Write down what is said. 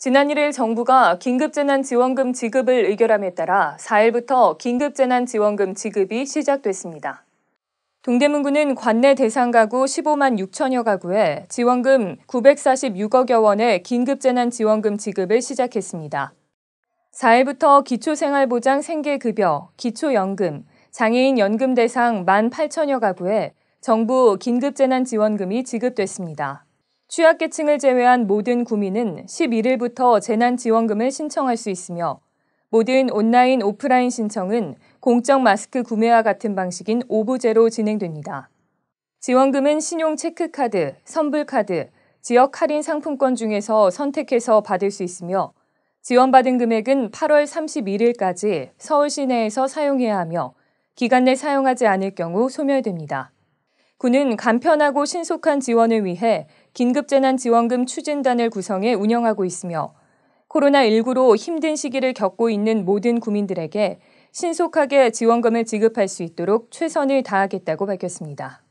지난 1일 정부가 긴급재난지원금 지급을 의결함에 따라 4일부터 긴급재난지원금 지급이 시작됐습니다. 동대문구는 관내 대상 가구 15만 6천여 가구에 지원금 946억여 원의 긴급재난지원금 지급을 시작했습니다. 4일부터 기초생활보장 생계급여, 기초연금, 장애인 연금 대상 1만 8천여 가구에 정부 긴급재난지원금이 지급됐습니다. 취약계층을 제외한 모든 구민은 11일부터 재난지원금을 신청할 수 있으며 모든 온라인, 오프라인 신청은 공적 마스크 구매와 같은 방식인 오부제로 진행됩니다. 지원금은 신용 체크카드, 선불카드, 지역 할인 상품권 중에서 선택해서 받을 수 있으며 지원받은 금액은 8월 31일까지 서울 시내에서 사용해야 하며 기간 내 사용하지 않을 경우 소멸됩니다. 군은 간편하고 신속한 지원을 위해 긴급재난지원금 추진단을 구성해 운영하고 있으며 코로나19로 힘든 시기를 겪고 있는 모든 국민들에게 신속하게 지원금을 지급할 수 있도록 최선을 다하겠다고 밝혔습니다.